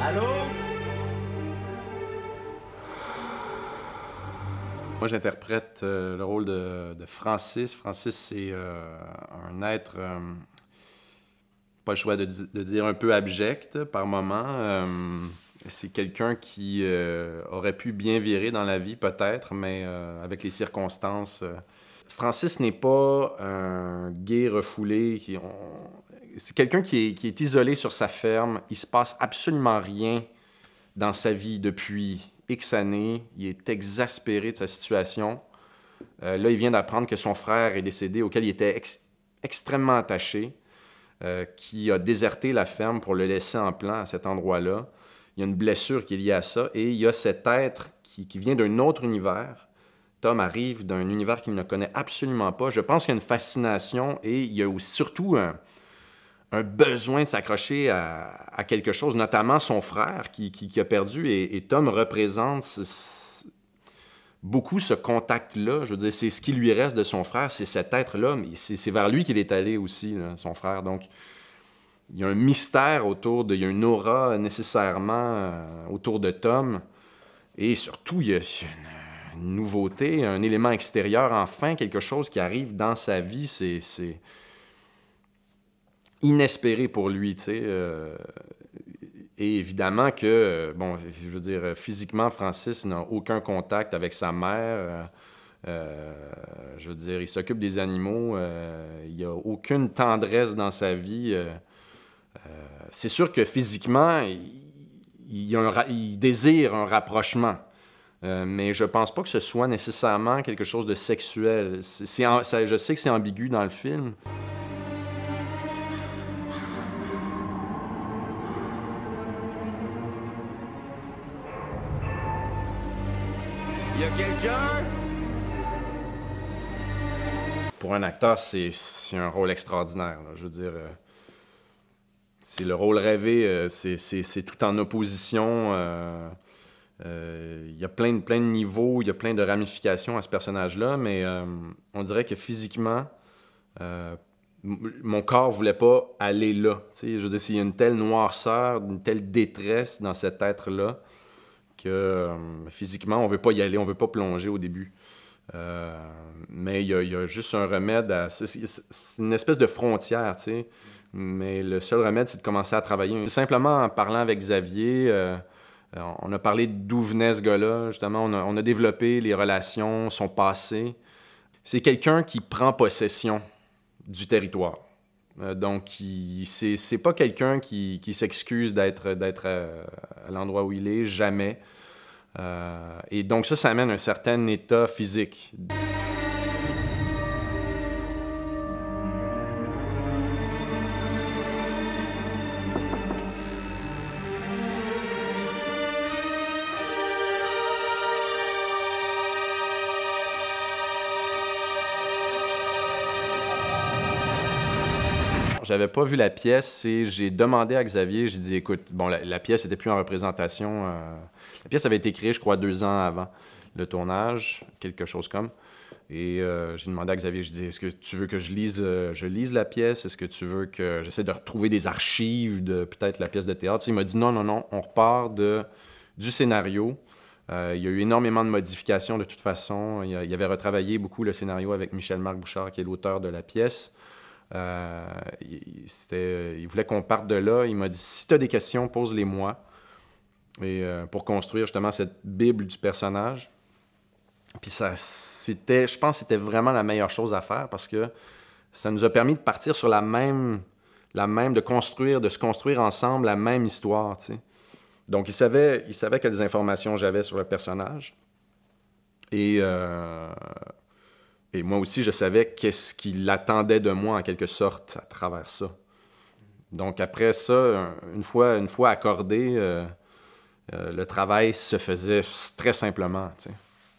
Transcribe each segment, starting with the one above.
Allô Moi, j'interprète euh, le rôle de, Francis. Francis, c'est euh, un être, euh, pas le choix de, de, dire un peu abject par moment c'est quelqu'un qui euh, aurait pu bien virer dans la vie, peut-être, mais euh, avec les circonstances. Euh. Francis n'est pas un gay refoulé. C'est quelqu'un qui est, isolé sur sa ferme. Il se passe absolument rien dans sa vie depuis X années. Il est exaspéré de sa situation. là, il vient d'apprendre que son frère est décédé, auquel il était extrêmement attaché. qui a déserté la ferme pour le laisser en plan à cet endroit-là il y a une blessure qui est liée à ça, et il y a cet être qui, vient d'un autre univers. Tom arrive d'un univers qu'il ne connaît absolument pas. Je pense qu'il y a une fascination et il y a surtout un, besoin de s'accrocher à, quelque chose, notamment son frère qui, qui, a perdu, et, Tom représente beaucoup ce contact-là. Je veux dire, c'est ce qui lui reste de son frère, c'est cet être-là, mais c'est vers lui qu'il est allé aussi, son frère. Donc, il y a un mystère autour de. Il y a une aura nécessairement euh, autour de Tom. Et surtout, il y a euh, une, nouveauté, un élément extérieur, enfin, quelque chose qui arrive dans sa vie. C'est inespéré pour lui, tu euh, et évidemment que, bon, je veux dire, physiquement, Francis n'a aucun contact avec sa mère. je veux dire, il s'occupe des animaux. il n'y a aucune tendresse dans sa vie. Euh, c'est sûr que physiquement, il, désire un rapprochement. Euh, mais je pense pas que ce soit nécessairement quelque chose de sexuel. je sais que c'est ambigu dans le film. Y a quelqu'un? Pour un acteur, c'est un rôle extraordinaire. Je veux dire. Euh, c'est le rôle rêvé, euh, c'est tout en opposition. Euh, euh, il y a plein de, plein de niveaux, il y a plein de ramifications à ce personnage-là, mais on dirait que physiquement, mon corps voulait pas aller là. Il Je veux y a une telle noirceur, une telle détresse dans cet être-là, que physiquement, on veut pas y aller, on veut pas plonger au début. mais il y, a juste un remède à... C'est une espèce de frontière, tu sais. Mais le seul remède, c'est de commencer à travailler. Simplement en parlant avec Xavier, euh, euh, on a parlé d'où venait ce gars-là, justement. On a, développé les relations, son passé. C'est quelqu'un qui prend possession du territoire. Euh, donc, donc, c'est pas quelqu'un qui, s'excuse d'être à, à l'endroit où il est, jamais. et donc, ça, ça amène un certain état physique. j'avais pas vu la pièce et j'ai demandé à Xavier, j'ai dit, écoute, bon, la, pièce n'était plus en représentation. Euh, la pièce avait été créée, je crois, deux ans avant le tournage, quelque chose comme. Et euh, j'ai demandé à Xavier, je dis, est-ce que tu veux que je lise, euh, je lise la pièce? Est-ce que tu veux que j'essaie de retrouver des archives de peut-être la pièce de théâtre? Il m'a dit, non, non, non, on repart de, du scénario. il y a eu énormément de modifications de toute façon. Il, y avait retravaillé beaucoup le scénario avec Michel-Marc Bouchard, qui est l'auteur de la pièce. Euh, euh, il, voulait qu'on parte de là. Il m'a dit si tu as des questions, pose-les-moi. Et euh, pour construire justement cette Bible du personnage. Puis ça, c'était, je pense que c'était vraiment la meilleure chose à faire parce que ça nous a permis de partir sur la même, la même de construire, de se construire ensemble la même histoire. Donc, il savait, il savait quelles informations j'avais sur le personnage. Et et moi aussi, je savais qu'est-ce qu'il attendait de moi en quelque sorte à travers ça. Donc après ça, une fois, une fois accordé, euh, euh, le travail se faisait très simplement.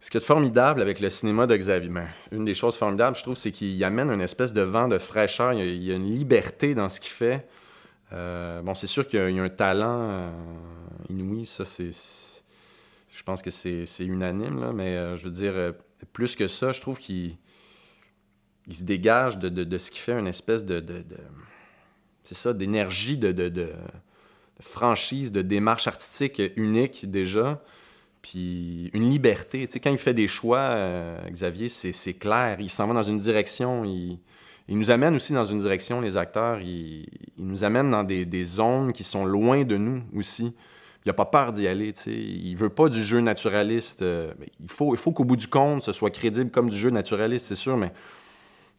Ce qui est formidable avec le cinéma de Xavier, ben, une des choses formidables, je trouve, c'est qu'il amène une espèce de vent de fraîcheur. Il y a, une liberté dans ce qu'il fait. Euh, bon, c'est sûr qu'il y, a un talent inouï, ça, c'est. Je pense que c'est unanime, là, mais je veux dire plus que ça, je trouve qu'il se dégage de, ce qui fait une espèce de, ça, d'énergie, de, franchise, de démarche artistique unique déjà, puis une liberté. quand il fait des choix, euh, Xavier, c'est clair, il s'en va dans une direction, il, nous amène aussi dans une direction, les acteurs, il, nous amène dans des, des, zones qui sont loin de nous aussi il n'a pas peur d'y aller. T'sais. Il veut pas du jeu naturaliste. Euh, il faut, il faut qu'au bout du compte, ce soit crédible comme du jeu naturaliste, c'est sûr, mais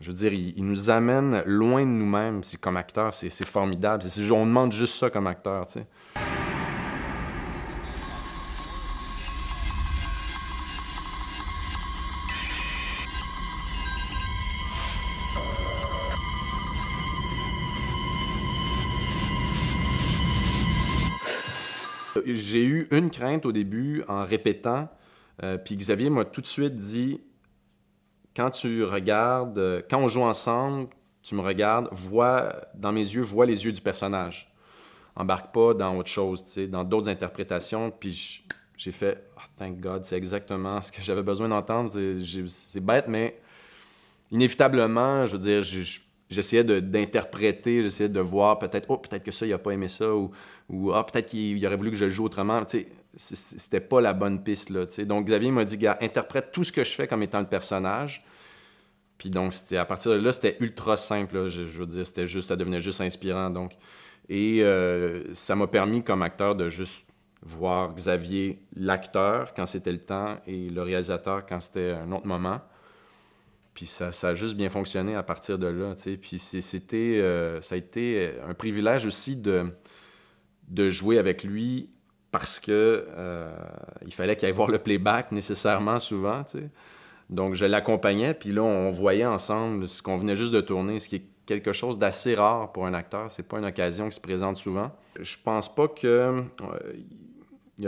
je veux dire, il, nous amène loin de nous-mêmes comme acteur. C'est formidable. On demande juste ça comme acteur. T'sais. Euh, j'ai eu une crainte au début en répétant, euh, puis Xavier m'a tout de suite dit quand tu regardes, quand on joue ensemble, tu me regardes, vois dans mes yeux, vois les yeux du personnage. Embarque pas dans autre chose, dans d'autres interprétations. Puis j'ai fait, oh, thank God, c'est exactement ce que j'avais besoin d'entendre. C'est bête, mais inévitablement, je veux dire, je j'essayais d'interpréter, j'essayais de voir peut-être, oh, peut-être que ça, il n'a pas aimé ça, ou, ah, peut-être qu'il aurait voulu que je le joue autrement. Tu sais, c'était pas la bonne piste, là, tu Donc, Xavier m'a dit, gars, interprète tout ce que je fais comme étant le personnage. Puis donc, à partir de là, c'était ultra simple, je, veux dire, c'était juste, ça devenait juste inspirant, donc. Et euh, ça m'a permis, comme acteur, de juste voir Xavier, l'acteur, quand c'était le temps, et le réalisateur, quand c'était un autre moment. Puis ça, a juste bien fonctionné à partir de là. Puis c'était, euh, ça a été euh, un privilège aussi de, de jouer avec lui parce que euh, il fallait qu'il aille voir le playback nécessairement souvent. Donc je l'accompagnais, puis là on voyait ensemble ce qu'on venait juste de tourner, ce qui est quelque chose d'assez rare pour un acteur. C'est pas une occasion qui se présente souvent. Je pense pas que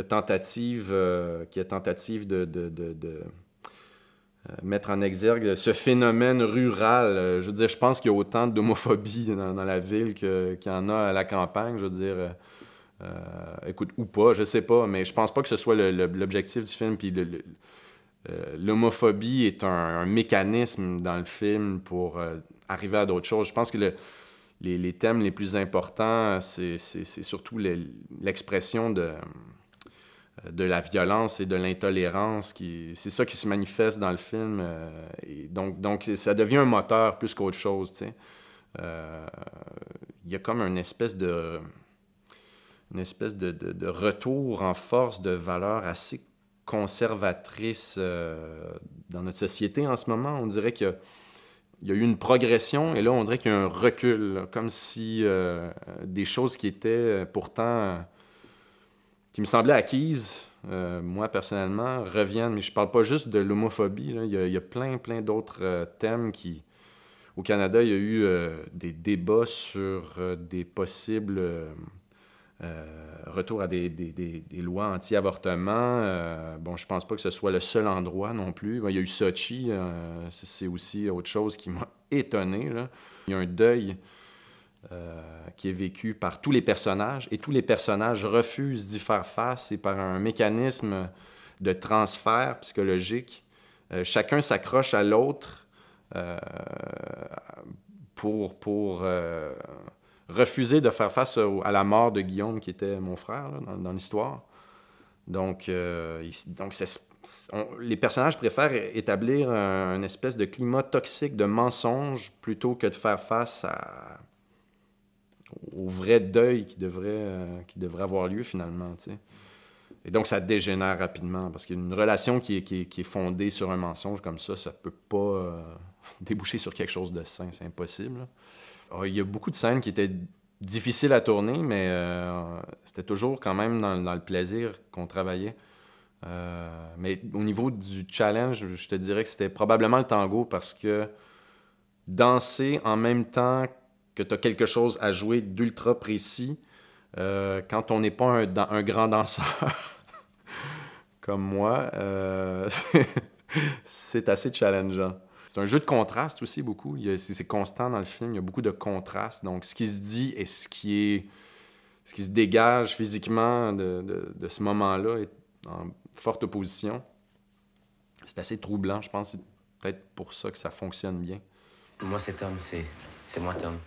tentative, qu'il y a tentative de euh, mettre en exergue ce phénomène rural. Euh, je veux dire, je pense qu'il y a autant d'homophobie dans, la ville qu'il y en a à la campagne. Je veux dire, euh, écoute, ou pas, je sais pas, mais je pense pas que ce soit l'objectif du film. Puis l'homophobie est un, mécanisme dans le film pour arriver à d'autres choses. Je pense que les, thèmes les plus importants, c'est surtout l'expression de de la violence et de l'intolérance. Qui, c'est ça qui se manifeste dans le film. Euh, donc, donc, ça devient un moteur plus qu'autre chose. Euh, il y a comme une espèce de, une espèce de, retour en force de valeurs assez conservatrices euh, dans notre société en ce moment. On dirait que il y a eu une progression et là, on dirait qu'il y a un recul, comme si des choses qui étaient pourtant qui me semblait acquise, euh, moi personnellement, reviennent. Mais je ne parle pas juste de l'homophobie. Il, y a plein, plein d'autres euh, thèmes qui. Au Canada, il y a eu euh, des débats sur des possibles retours à des, lois anti-avortement. bon, je ne pense pas que ce soit le seul endroit non plus. il y a eu Sochi, c'est aussi autre chose qui m'a étonné. Il y a un deuil euh, qui est vécu par tous les personnages, et tous les personnages refusent d'y faire face, et par un mécanisme de transfert psychologique, euh, chacun s'accroche à l'autre euh, pour, pour refuser de faire face à la mort de Guillaume, qui était mon frère dans, l'histoire. Donc, donc les personnages préfèrent établir un, une espèce de climat toxique de mensonge plutôt que de faire face à, au, vrai deuil qui devrait, euh, qui devrait avoir lieu finalement. Et donc, ça dégénère rapidement parce qu'une relation qui est, est, fondée sur un mensonge comme ça, ça peut pas euh, déboucher sur quelque chose de sain, c'est impossible. Ah, il y a beaucoup de scènes qui étaient difficiles à tourner, mais euh, c'était toujours quand même dans, le plaisir qu'on travaillait. mais au niveau du challenge, je te dirais que c'était probablement le tango parce que danser en même temps que tu as quelque chose à jouer d'ultra précis euh, quand on n'est pas un, un, grand danseur comme moi. Euh, c'est assez challengeant. C'est un jeu de contraste aussi beaucoup. C'est constant dans le film. Il y a beaucoup de contraste. Donc, ce qui se dit et ce qui est, ce qui se dégage physiquement de, de ce moment-là est en forte opposition. C'est assez troublant. Je pense que c'est peut-être pour ça que ça fonctionne bien. Moi, c'est Tom. C'est moi, Tom.